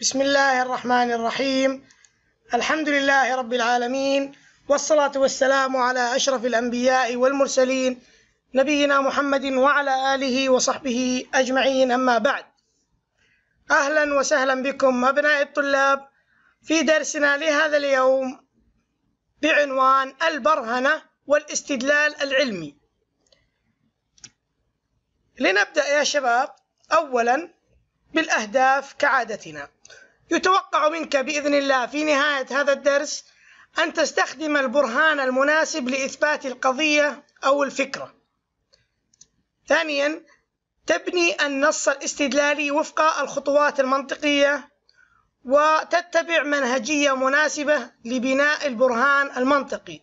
بسم الله الرحمن الرحيم الحمد لله رب العالمين والصلاة والسلام على أشرف الأنبياء والمرسلين نبينا محمد وعلى آله وصحبه أجمعين أما بعد أهلا وسهلا بكم أبناء الطلاب في درسنا لهذا اليوم بعنوان البرهنة والاستدلال العلمي لنبدأ يا شباب أولا بالأهداف كعادتنا يتوقع منك بإذن الله في نهاية هذا الدرس أن تستخدم البرهان المناسب لإثبات القضية أو الفكرة. ثانياً تبني النص الاستدلالي وفق الخطوات المنطقية وتتبع منهجية مناسبة لبناء البرهان المنطقي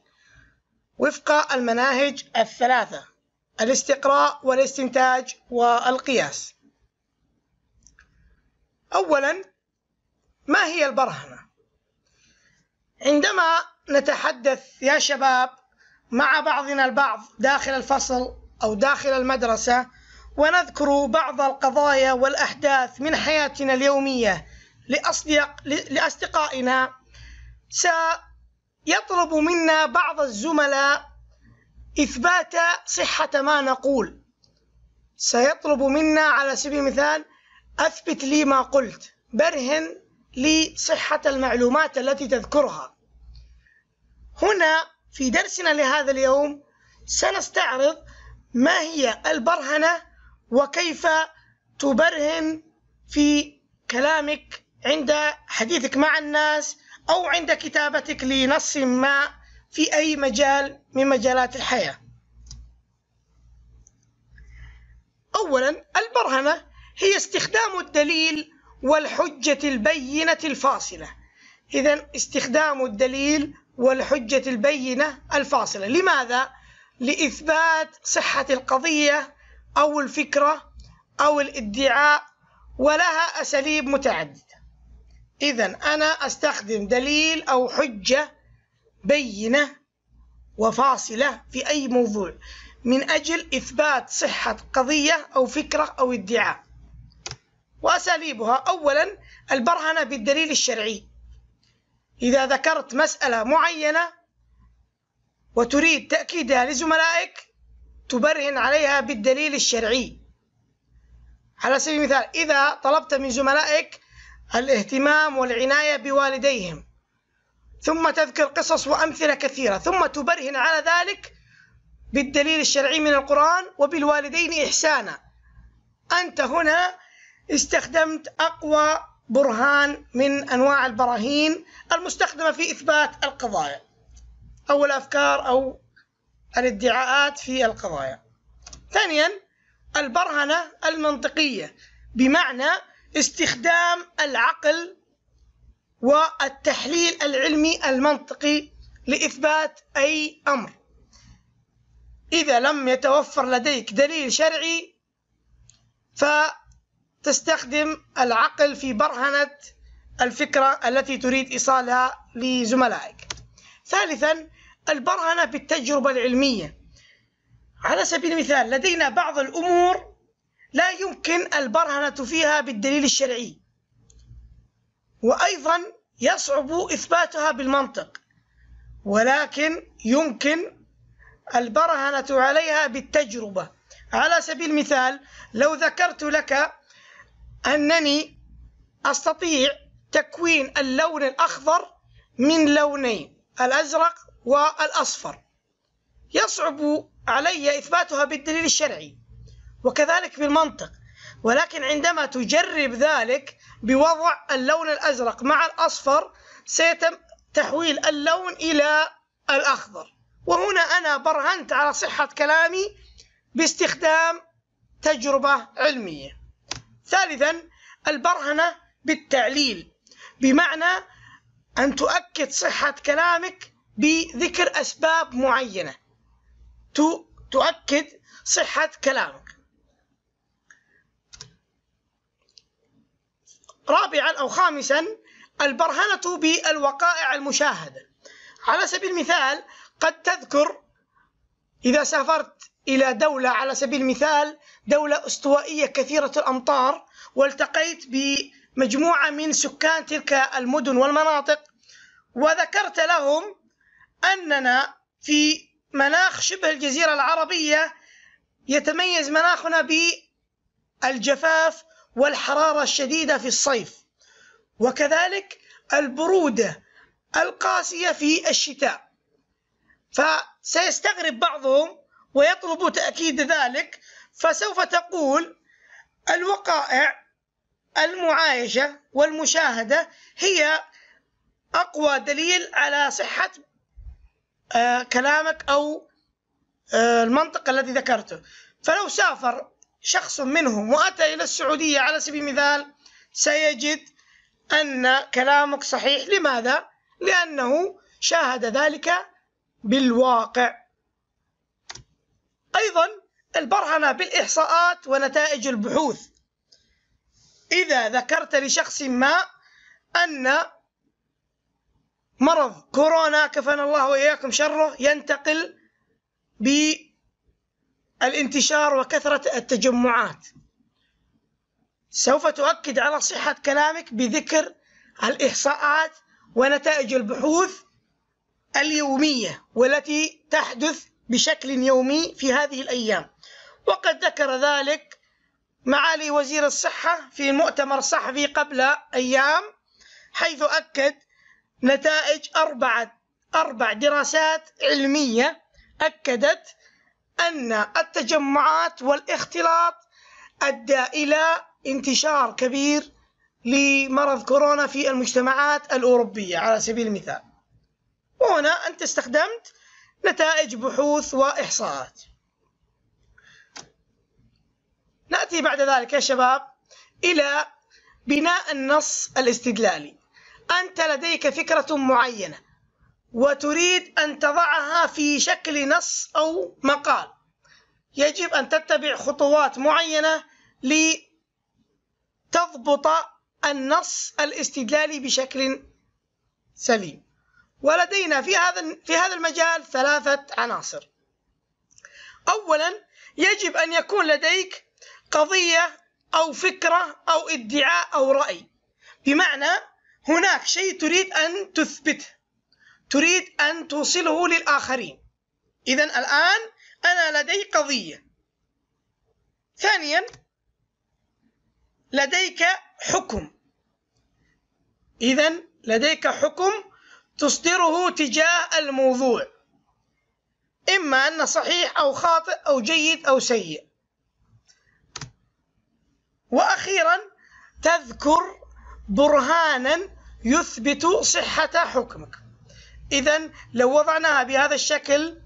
وفق المناهج الثلاثة الاستقراء والاستنتاج والقياس. أولاً ما هي البرهنة؟ عندما نتحدث يا شباب مع بعضنا البعض داخل الفصل أو داخل المدرسة ونذكر بعض القضايا والأحداث من حياتنا اليومية لأصدق لأصدقائنا سيطلب منا بعض الزملاء إثبات صحة ما نقول سيطلب منا على سبيل المثال أثبت لي ما قلت برهن لصحة المعلومات التي تذكرها هنا في درسنا لهذا اليوم سنستعرض ما هي البرهنة وكيف تبرهن في كلامك عند حديثك مع الناس أو عند كتابتك لنص ما في أي مجال من مجالات الحياة أولا البرهنة هي استخدام الدليل والحجة البينة الفاصلة إذا استخدام الدليل والحجة البينة الفاصلة لماذا؟ لإثبات صحة القضية أو الفكرة أو الادعاء ولها أساليب متعددة إذا أنا أستخدم دليل أو حجة بينة وفاصلة في أي موضوع من أجل إثبات صحة قضية أو فكرة أو ادعاء وأساليبها أولا البرهنة بالدليل الشرعي إذا ذكرت مسألة معينة وتريد تأكيدها لزملائك تبرهن عليها بالدليل الشرعي على سبيل المثال إذا طلبت من زملائك الاهتمام والعناية بوالديهم ثم تذكر قصص وأمثلة كثيرة ثم تبرهن على ذلك بالدليل الشرعي من القرآن وبالوالدين إحسانا أنت هنا استخدمت أقوى برهان من أنواع البراهين المستخدمة في إثبات القضايا أو الأفكار أو الادعاءات في القضايا ثانيا البرهنة المنطقية بمعنى استخدام العقل والتحليل العلمي المنطقي لإثبات أي أمر إذا لم يتوفر لديك دليل شرعي ف تستخدم العقل في برهنة الفكرة التي تريد إيصالها لزملائك ثالثا البرهنة بالتجربة العلمية على سبيل المثال لدينا بعض الأمور لا يمكن البرهنة فيها بالدليل الشرعي وأيضا يصعب إثباتها بالمنطق ولكن يمكن البرهنة عليها بالتجربة على سبيل المثال لو ذكرت لك أنني أستطيع تكوين اللون الأخضر من لونين الأزرق والأصفر يصعب علي إثباتها بالدليل الشرعي وكذلك بالمنطق ولكن عندما تجرب ذلك بوضع اللون الأزرق مع الأصفر سيتم تحويل اللون إلى الأخضر وهنا أنا برهنت على صحة كلامي باستخدام تجربة علمية ثالثا البرهنة بالتعليل بمعنى أن تؤكد صحة كلامك بذكر أسباب معينة تؤكد صحة كلامك رابعا أو خامسا البرهنة بالوقائع المشاهدة على سبيل المثال قد تذكر إذا سافرت إلى دولة على سبيل المثال دولة استوائية كثيرة الأمطار والتقيت بمجموعة من سكان تلك المدن والمناطق وذكرت لهم أننا في مناخ شبه الجزيرة العربية يتميز مناخنا بالجفاف والحرارة الشديدة في الصيف وكذلك البرودة القاسية في الشتاء ف سيستغرب بعضهم ويطلب تأكيد ذلك فسوف تقول الوقائع المعايشة والمشاهدة هي أقوى دليل على صحة آه، كلامك أو آه، المنطق الذي ذكرته فلو سافر شخص منهم وأتى إلى السعودية على سبيل المثال سيجد أن كلامك صحيح لماذا؟ لأنه شاهد ذلك بالواقع أيضا البرهنة بالإحصاءات ونتائج البحوث إذا ذكرت لشخص ما أن مرض كورونا كفانا الله وإياكم شره ينتقل بالانتشار وكثرة التجمعات سوف تؤكد على صحة كلامك بذكر الإحصاءات ونتائج البحوث اليومية والتي تحدث بشكل يومي في هذه الأيام وقد ذكر ذلك معالي وزير الصحة في مؤتمر صحفي قبل أيام حيث أكد نتائج أربعة أربع دراسات علمية أكدت أن التجمعات والاختلاط أدى إلى انتشار كبير لمرض كورونا في المجتمعات الأوروبية على سبيل المثال وهنا أنت استخدمت نتائج بحوث وإحصاءات نأتي بعد ذلك يا شباب إلى بناء النص الاستدلالي أنت لديك فكرة معينة وتريد أن تضعها في شكل نص أو مقال يجب أن تتبع خطوات معينة لتضبط النص الاستدلالي بشكل سليم ولدينا في هذا في هذا المجال ثلاثة عناصر. أولا يجب أن يكون لديك قضية أو فكرة أو ادعاء أو رأي بمعنى هناك شيء تريد أن تثبته تريد أن توصله للآخرين إذا الآن أنا لدي قضية ثانيا لديك حكم إذا لديك حكم تصدره تجاه الموضوع إما أن صحيح أو خاطئ أو جيد أو سيء وأخيرا تذكر برهانا يثبت صحة حكمك إذا لو وضعناها بهذا الشكل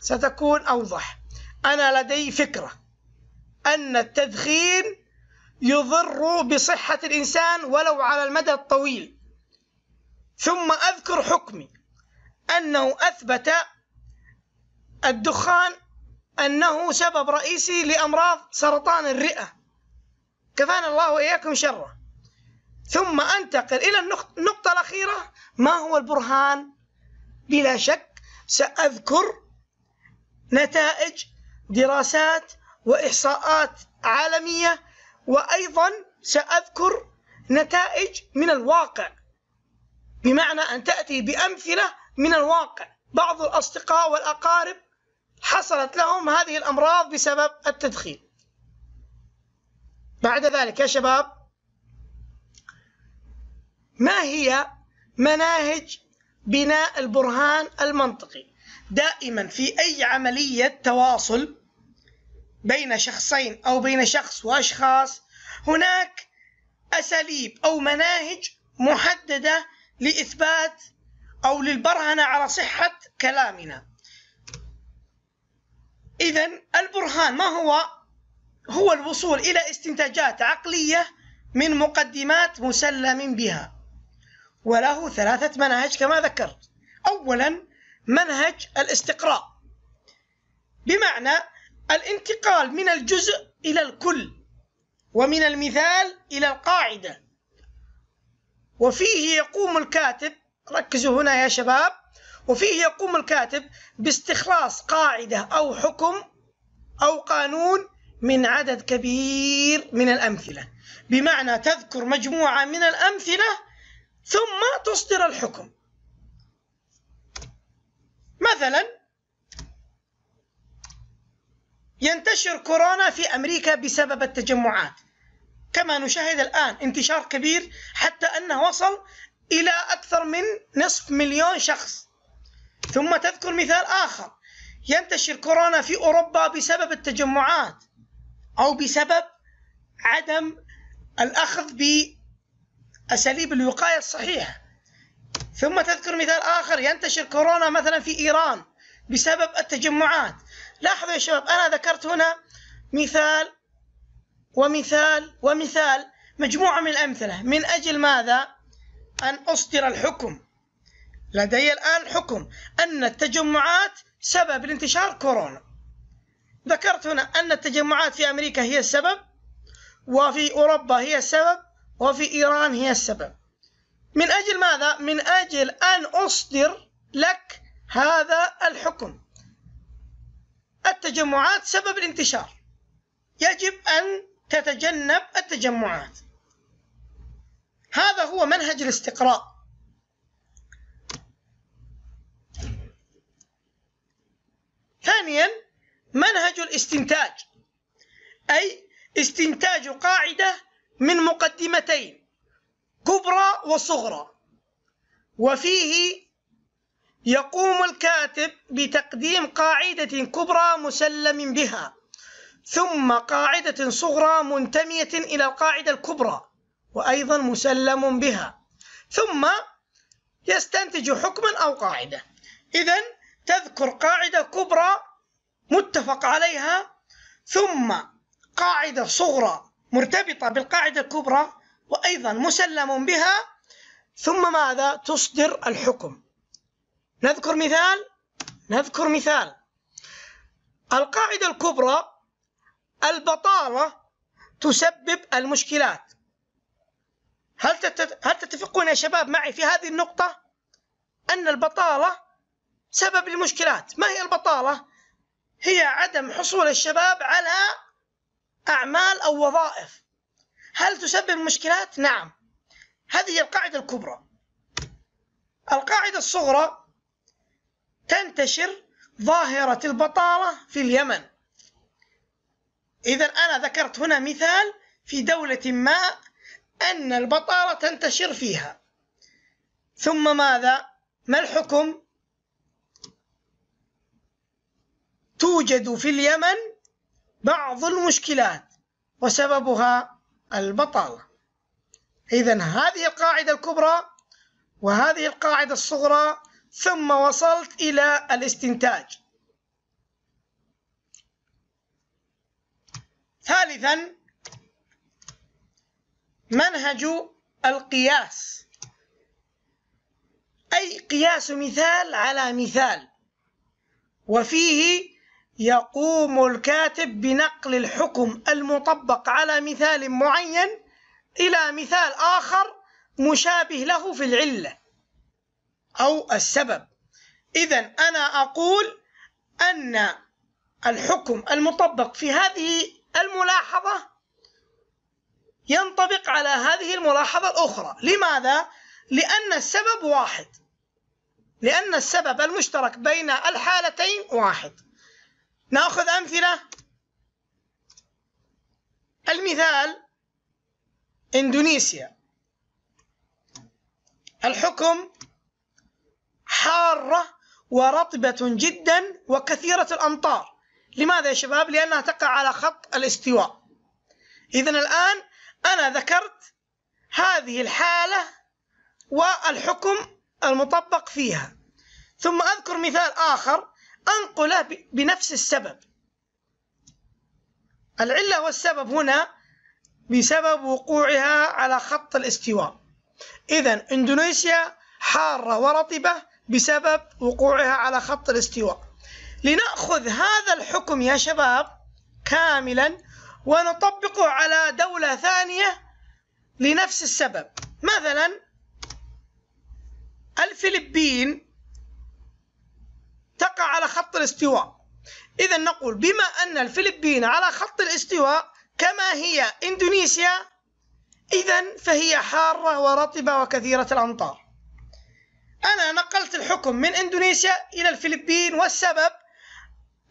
ستكون أوضح أنا لدي فكرة أن التدخين يضر بصحة الإنسان ولو على المدى الطويل ثم أذكر حكمي أنه أثبت الدخان أنه سبب رئيسي لأمراض سرطان الرئة كفانا الله وإياكم شره ثم أنتقل إلى النقطة الأخيرة ما هو البرهان بلا شك سأذكر نتائج دراسات وإحصاءات عالمية وأيضا سأذكر نتائج من الواقع بمعنى أن تأتي بأمثلة من الواقع بعض الأصدقاء والأقارب حصلت لهم هذه الأمراض بسبب التدخين بعد ذلك يا شباب ما هي مناهج بناء البرهان المنطقي دائما في أي عملية تواصل بين شخصين أو بين شخص وأشخاص هناك أساليب أو مناهج محددة لإثبات أو للبرهنة على صحة كلامنا إذا البرهان ما هو؟ هو الوصول إلى استنتاجات عقلية من مقدمات مسلم بها وله ثلاثة مناهج كما ذكرت أولا منهج الاستقراء بمعنى الانتقال من الجزء إلى الكل ومن المثال إلى القاعدة وفيه يقوم الكاتب ركزوا هنا يا شباب وفيه يقوم الكاتب باستخلاص قاعدة أو حكم أو قانون من عدد كبير من الأمثلة بمعنى تذكر مجموعة من الأمثلة ثم تصدر الحكم مثلا ينتشر كورونا في أمريكا بسبب التجمعات كما نشاهد الآن انتشار كبير حتى أنه وصل إلى أكثر من نصف مليون شخص ثم تذكر مثال آخر ينتشر كورونا في أوروبا بسبب التجمعات أو بسبب عدم الأخذ بأساليب الوقاية الصحيحة ثم تذكر مثال آخر ينتشر كورونا مثلا في إيران بسبب التجمعات لاحظوا يا شباب أنا ذكرت هنا مثال ومثال ومثال مجموعة من الأمثلة من أجل ماذا؟ أن أصدر الحكم لدي الآن حكم أن التجمعات سبب لانتشار كورونا ذكرت هنا أن التجمعات في أمريكا هي السبب وفي أوروبا هي السبب وفي إيران هي السبب من أجل ماذا؟ من أجل أن أصدر لك هذا الحكم التجمعات سبب الانتشار يجب أن تتجنب التجمعات هذا هو منهج الاستقراء ثانيا منهج الاستنتاج أي استنتاج قاعدة من مقدمتين كبرى وصغرى وفيه يقوم الكاتب بتقديم قاعدة كبرى مسلم بها ثم قاعدة صغرى منتمية إلى القاعدة الكبرى وأيضا مسلم بها ثم يستنتج حكما أو قاعدة إذا تذكر قاعدة كبرى متفق عليها ثم قاعدة صغرى مرتبطة بالقاعدة الكبرى وأيضا مسلم بها ثم ماذا تصدر الحكم نذكر مثال نذكر مثال القاعدة الكبرى البطالة تسبب المشكلات هل هل تتفقون يا شباب معي في هذه النقطة أن البطالة سبب المشكلات ما هي البطالة هي عدم حصول الشباب على أعمال أو وظائف هل تسبب مشكلات نعم هذه هي القاعدة الكبرى القاعدة الصغرى تنتشر ظاهرة البطالة في اليمن إذا أنا ذكرت هنا مثال في دولة ما أن البطالة تنتشر فيها ثم ماذا؟ ما الحكم؟ توجد في اليمن بعض المشكلات وسببها البطالة إذا هذه القاعدة الكبرى وهذه القاعدة الصغرى ثم وصلت إلى الاستنتاج ثالثا منهج القياس أي قياس مثال على مثال وفيه يقوم الكاتب بنقل الحكم المطبق على مثال معين إلى مثال آخر مشابه له في العلة أو السبب إذا أنا أقول أن الحكم المطبق في هذه الملاحظة ينطبق على هذه الملاحظة الأخرى لماذا؟ لأن السبب واحد لأن السبب المشترك بين الحالتين واحد نأخذ أمثلة المثال إندونيسيا الحكم حارة ورطبة جدا وكثيرة الأمطار لماذا يا شباب؟ لأنها تقع على خط الاستواء إذا الآن أنا ذكرت هذه الحالة والحكم المطبق فيها ثم أذكر مثال آخر أنقله بنفس السبب العلة والسبب هنا بسبب وقوعها على خط الاستواء إذا إندونيسيا حارة ورطبة بسبب وقوعها على خط الاستواء لنأخذ هذا الحكم يا شباب كاملا ونطبقه على دولة ثانية لنفس السبب مثلا الفلبين تقع على خط الاستواء إذا نقول بما أن الفلبين على خط الاستواء كما هي إندونيسيا إذا فهي حارة ورطبة وكثيرة الأمطار أنا نقلت الحكم من إندونيسيا إلى الفلبين والسبب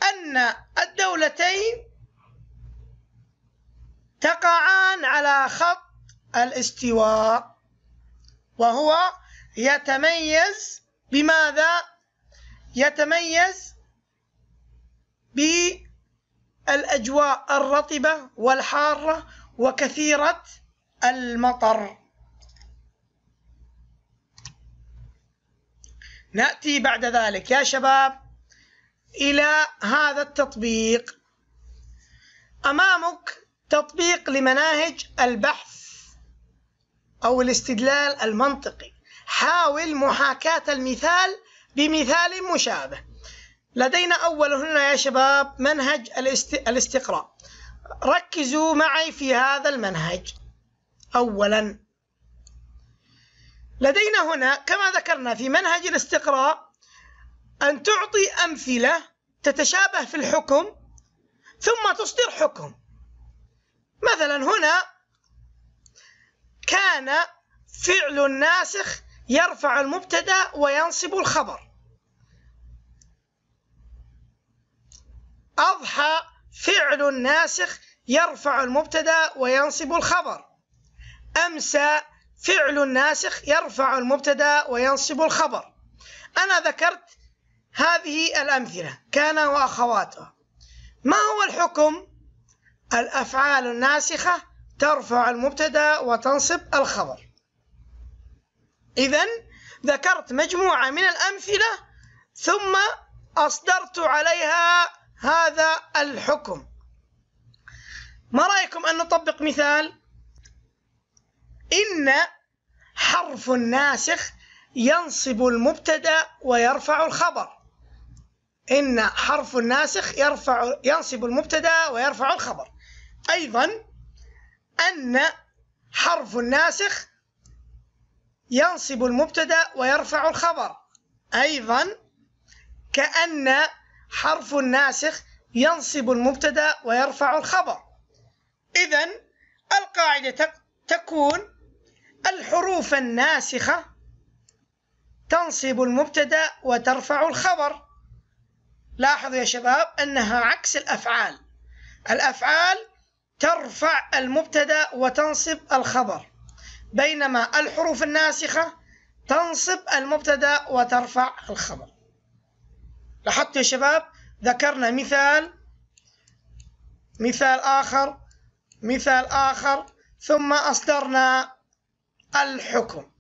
أن الدولتين تقعان على خط الاستواء وهو يتميز بماذا؟ يتميز بالأجواء الرطبة والحارة وكثيرة المطر نأتي بعد ذلك يا شباب إلى هذا التطبيق أمامك تطبيق لمناهج البحث أو الاستدلال المنطقي حاول محاكاة المثال بمثال مشابه لدينا أول هنا يا شباب منهج الاستقراء ركزوا معي في هذا المنهج أولا لدينا هنا كما ذكرنا في منهج الاستقراء أن تعطي أمثلة تتشابه في الحكم ثم تصدر حكم مثلا هنا كان فعل الناسخ يرفع المبتدا وينصب الخبر أضحى فعل الناسخ يرفع المبتدا وينصب الخبر أمسى فعل الناسخ يرفع المبتدا وينصب الخبر أنا ذكرت هذه الأمثلة كان وأخواتها ما هو الحكم؟ الأفعال الناسخة ترفع المبتدأ وتنصب الخبر إذن ذكرت مجموعة من الأمثلة ثم أصدرت عليها هذا الحكم ما رأيكم أن نطبق مثال؟ إن حرف ناسخ ينصب المبتدأ ويرفع الخبر إن حرف الناسخ يرفع ينصب المبتدأ ويرفع الخبر أيضا أن حرف الناسخ ينصب المبتدأ ويرفع الخبر أيضا كأن حرف الناسخ ينصب المبتدأ ويرفع الخبر إذا القاعدة تكون الحروف الناسخة تنصب المبتدأ وترفع الخبر لاحظوا يا شباب أنها عكس الأفعال الأفعال ترفع المبتدأ وتنصب الخبر بينما الحروف الناسخة تنصب المبتدأ وترفع الخبر لاحظتوا يا شباب ذكرنا مثال مثال آخر مثال آخر ثم أصدرنا الحكم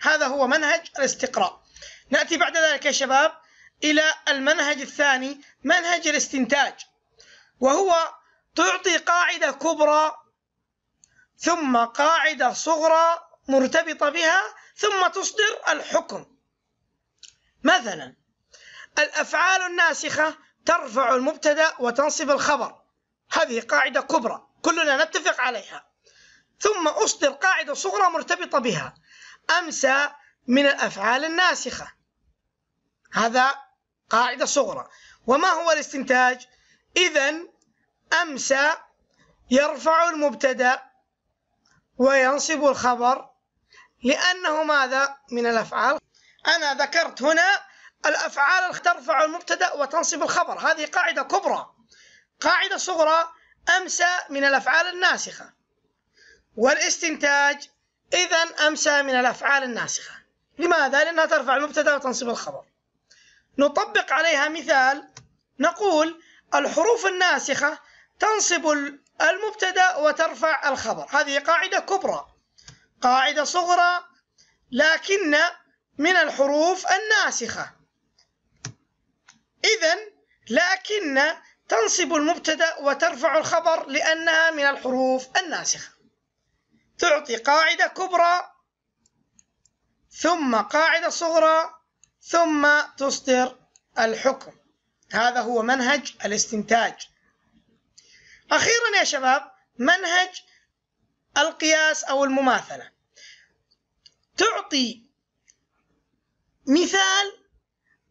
هذا هو منهج الاستقراء نأتي بعد ذلك يا شباب إلى المنهج الثاني منهج الاستنتاج وهو تعطي قاعدة كبرى ثم قاعدة صغرى مرتبطة بها ثم تصدر الحكم مثلا الأفعال الناسخة ترفع المبتدأ وتنصب الخبر هذه قاعدة كبرى كلنا نتفق عليها ثم أصدر قاعدة صغرى مرتبطة بها أمسى من الأفعال الناسخة هذا قاعدة صغرى وما هو الاستنتاج إذا أمسى يرفع المبتدأ وينصب الخبر لأنه ماذا من الأفعال أنا ذكرت هنا الأفعال ترفع المبتدأ وتنصب الخبر هذه قاعدة كبرى قاعدة صغرى أمسى من الأفعال الناسخة والاستنتاج إذا أمسى من الأفعال الناسخة لماذا؟ لأنها ترفع المبتدأ وتنصب الخبر نطبق عليها مثال نقول الحروف الناسخة تنصب المبتدأ وترفع الخبر هذه قاعدة كبرى قاعدة صغرى لكن من الحروف الناسخة إذا لكن تنصب المبتدأ وترفع الخبر لأنها من الحروف الناسخة تعطي قاعدة كبرى ثم قاعدة صغرى ثم تصدر الحكم هذا هو منهج الاستنتاج أخيرا يا شباب منهج القياس أو المماثلة تعطي مثال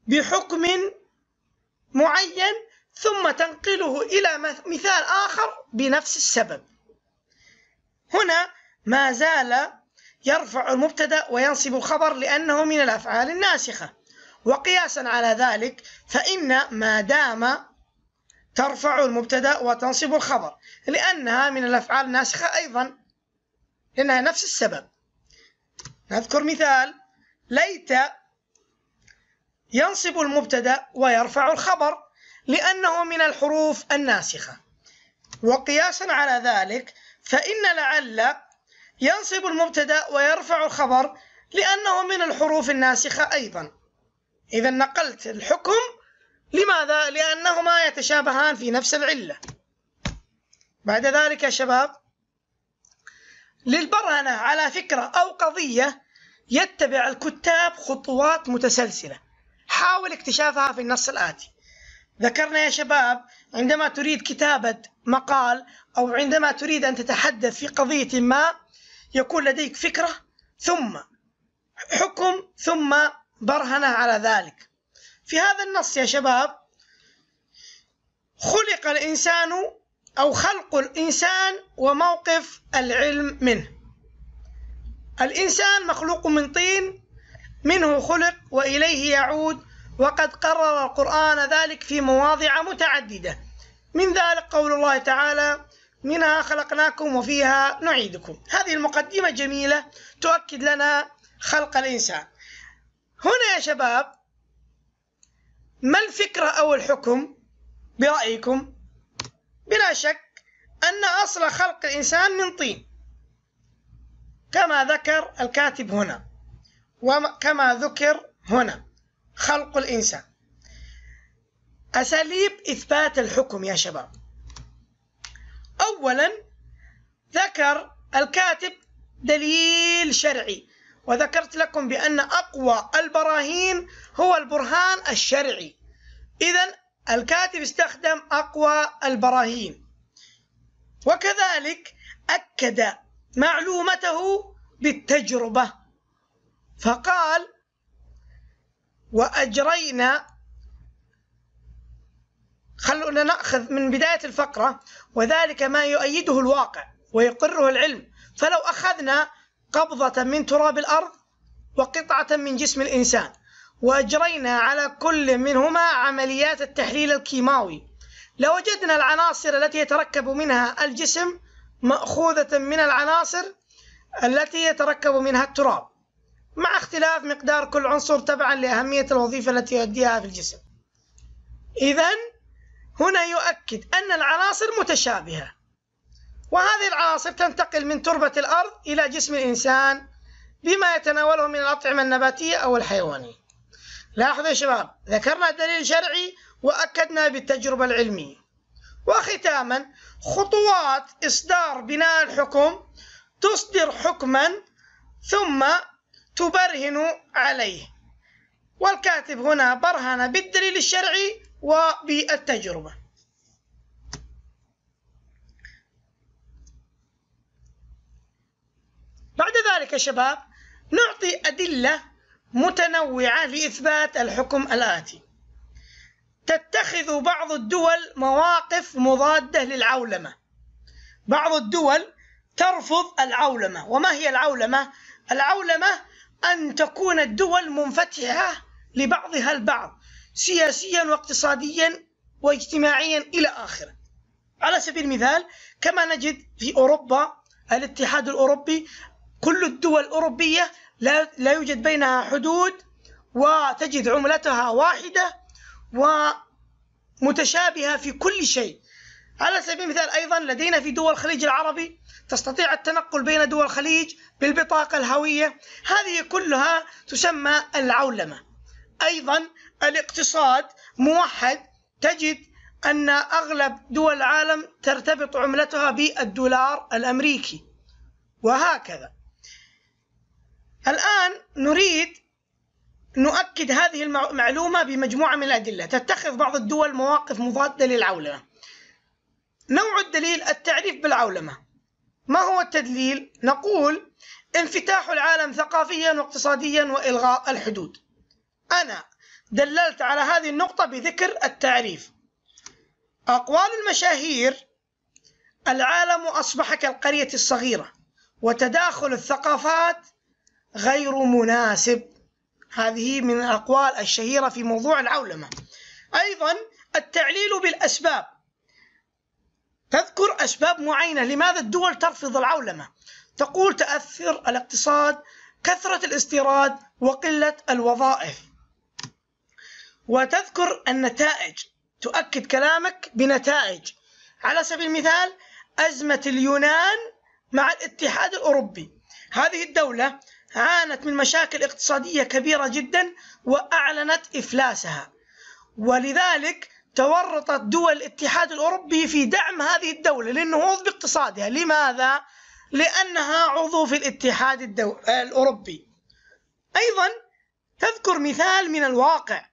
بحكم معين ثم تنقله إلى مثال آخر بنفس السبب هنا ما زال يرفع المبتدأ وينصب الخبر لأنه من الأفعال الناسخة وقياسا على ذلك فإن ما دام ترفع المبتدا وتنصب الخبر لأنها من الأفعال الناسخة أيضا لأنها نفس السبب نذكر مثال ليت ينصب المبتدا ويرفع الخبر لأنه من الحروف الناسخة وقياسا على ذلك فإن لعل ينصب المبتدا ويرفع الخبر لأنه من الحروف الناسخة أيضا إذا نقلت الحكم لماذا؟ لأنهما يتشابهان في نفس العلة بعد ذلك يا شباب للبرهنة على فكرة أو قضية يتبع الكتاب خطوات متسلسلة حاول اكتشافها في النص الآتي ذكرنا يا شباب عندما تريد كتابة مقال أو عندما تريد أن تتحدث في قضية ما يكون لديك فكرة ثم حكم ثم برهنه على ذلك في هذا النص يا شباب خلق الإنسان أو خلق الإنسان وموقف العلم منه الإنسان مخلوق من طين منه خلق وإليه يعود وقد قرر القرآن ذلك في مواضع متعددة من ذلك قول الله تعالى منها خلقناكم وفيها نعيدكم هذه المقدمة جميلة تؤكد لنا خلق الإنسان هنا يا شباب ما الفكرة أو الحكم برأيكم بلا شك أن أصل خلق الإنسان من طين كما ذكر الكاتب هنا وكما ذكر هنا خلق الإنسان أساليب إثبات الحكم يا شباب أولا ذكر الكاتب دليل شرعي وذكرت لكم بأن أقوى البراهين هو البرهان الشرعي إذا الكاتب استخدم أقوى البراهين وكذلك أكد معلومته بالتجربة فقال وأجرينا خلونا نأخذ من بداية الفقرة وذلك ما يؤيده الواقع ويقره العلم فلو أخذنا قبضة من تراب الأرض وقطعة من جسم الإنسان وأجرينا على كل منهما عمليات التحليل الكيماوي لوجدنا العناصر التي يتركب منها الجسم مأخوذة من العناصر التي يتركب منها التراب مع اختلاف مقدار كل عنصر تبعا لأهمية الوظيفة التي يؤديها في الجسم إذا هنا يؤكد أن العناصر متشابهة وهذه العناصر تنتقل من تربة الأرض إلى جسم الإنسان بما يتناوله من الأطعمة النباتية أو الحيوانية لاحظوا يا شباب ذكرنا الدليل الشرعي وأكدنا بالتجربة العلمية وختاما خطوات إصدار بناء الحكم تصدر حكما ثم تبرهن عليه والكاتب هنا برهن بالدليل الشرعي وبالتجربه بعد ذلك يا شباب نعطي أدلة متنوعة لإثبات الحكم الآتي تتخذ بعض الدول مواقف مضادة للعولمة بعض الدول ترفض العولمة وما هي العولمة؟ العولمة أن تكون الدول منفتحة لبعضها البعض سياسيا واقتصاديا واجتماعيا إلى آخره على سبيل المثال كما نجد في أوروبا الاتحاد الأوروبي كل الدول الأوروبية لا, لا يوجد بينها حدود وتجد عملتها واحدة ومتشابهة في كل شيء على سبيل المثال أيضا لدينا في دول الخليج العربي تستطيع التنقل بين دول الخليج بالبطاقة الهوية هذه كلها تسمى العولمة أيضا الاقتصاد موحد تجد أن أغلب دول العالم ترتبط عملتها بالدولار الأمريكي وهكذا الآن نريد نؤكد هذه المعلومة بمجموعة من الأدلة تتخذ بعض الدول مواقف مضادة للعولمة نوع الدليل التعريف بالعولمة ما هو التدليل؟ نقول انفتاح العالم ثقافيا واقتصاديا وإلغاء الحدود أنا دللت على هذه النقطة بذكر التعريف أقوال المشاهير العالم أصبح كالقرية الصغيرة وتداخل الثقافات غير مناسب هذه من الأقوال الشهيرة في موضوع العولمة أيضا التعليل بالأسباب تذكر أسباب معينة لماذا الدول ترفض العولمة تقول تأثر الاقتصاد كثرة الاستيراد وقلة الوظائف وتذكر النتائج تؤكد كلامك بنتائج على سبيل المثال أزمة اليونان مع الاتحاد الأوروبي هذه الدولة عانت من مشاكل اقتصادية كبيرة جدا وأعلنت إفلاسها ولذلك تورطت دول الاتحاد الأوروبي في دعم هذه الدولة للنهوض باقتصادها لماذا؟ لأنها عضو في الاتحاد الدو... الأوروبي أيضا تذكر مثال من الواقع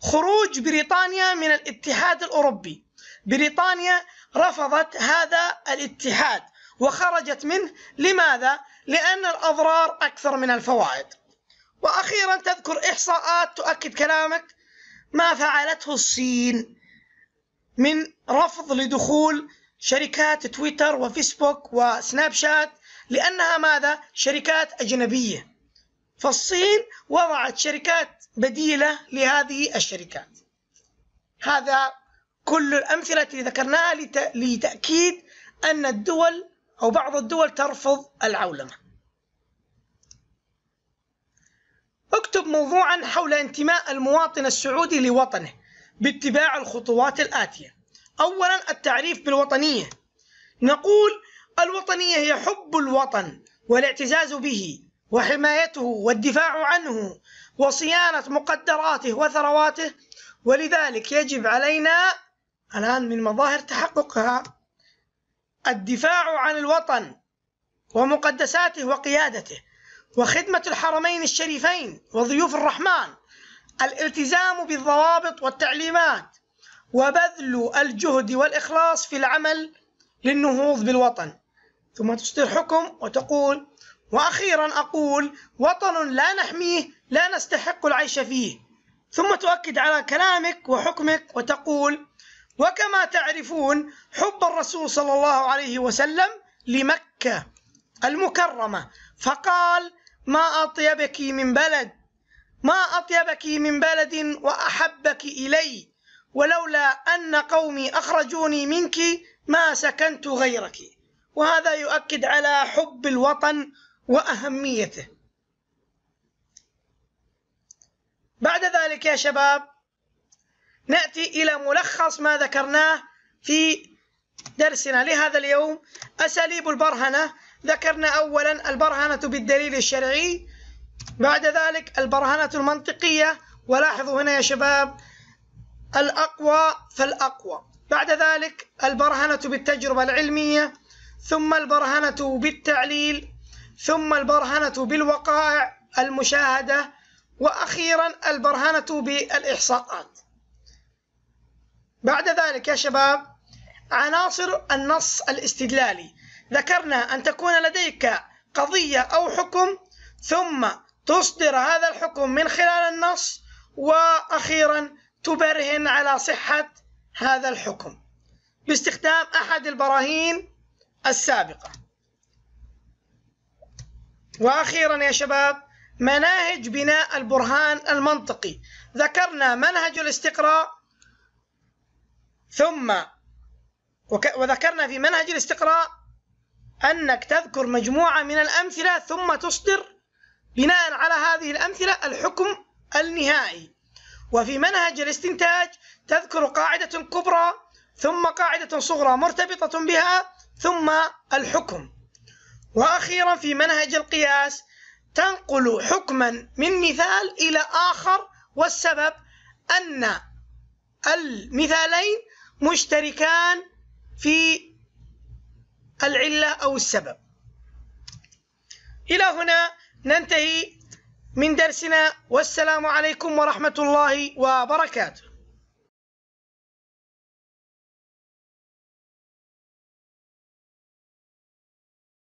خروج بريطانيا من الاتحاد الأوروبي بريطانيا رفضت هذا الاتحاد وخرجت منه لماذا؟ لأن الأضرار أكثر من الفوائد وأخيرا تذكر إحصاءات تؤكد كلامك ما فعلته الصين من رفض لدخول شركات تويتر وفيسبوك وسناب شات لأنها ماذا؟ شركات أجنبية فالصين وضعت شركات بديلة لهذه الشركات هذا كل الأمثلة التي ذكرناها لتأكيد أن الدول أو بعض الدول ترفض العولمة اكتب موضوعا حول انتماء المواطن السعودي لوطنه باتباع الخطوات الآتية أولا التعريف بالوطنية نقول الوطنية هي حب الوطن والاعتزاز به وحمايته والدفاع عنه وصيانة مقدراته وثرواته ولذلك يجب علينا الآن من مظاهر تحققها الدفاع عن الوطن ومقدساته وقيادته وخدمة الحرمين الشريفين وضيوف الرحمن الالتزام بالضوابط والتعليمات وبذل الجهد والإخلاص في العمل للنهوض بالوطن ثم تصدر حكم وتقول وأخيرا أقول وطن لا نحميه لا نستحق العيش فيه ثم تؤكد على كلامك وحكمك وتقول وكما تعرفون حب الرسول صلى الله عليه وسلم لمكة المكرمة فقال ما أطيبك من بلد ما أطيبك من بلد وأحبك إلي ولولا أن قومي أخرجوني منك ما سكنت غيرك وهذا يؤكد على حب الوطن وأهميته بعد ذلك يا شباب نأتي إلى ملخص ما ذكرناه في درسنا لهذا اليوم أساليب البرهنة ذكرنا أولا البرهنة بالدليل الشرعي بعد ذلك البرهنة المنطقية ولاحظوا هنا يا شباب الأقوى فالأقوى بعد ذلك البرهنة بالتجربة العلمية ثم البرهنة بالتعليل ثم البرهنة بالوقائع المشاهدة وأخيرا البرهنة بالإحصاءات بعد ذلك يا شباب عناصر النص الاستدلالي ذكرنا أن تكون لديك قضية أو حكم ثم تصدر هذا الحكم من خلال النص وأخيرا تبرهن على صحة هذا الحكم باستخدام أحد البراهين السابقة وأخيرا يا شباب مناهج بناء البرهان المنطقي ذكرنا منهج الاستقراء ثم وذكرنا في منهج الاستقراء أنك تذكر مجموعة من الأمثلة ثم تصدر بناء على هذه الأمثلة الحكم النهائي وفي منهج الاستنتاج تذكر قاعدة كبرى ثم قاعدة صغرى مرتبطة بها ثم الحكم وأخيرا في منهج القياس تنقل حكما من مثال إلى آخر والسبب أن المثالين مشتركان في العلة أو السبب إلى هنا ننتهي من درسنا والسلام عليكم ورحمة الله وبركاته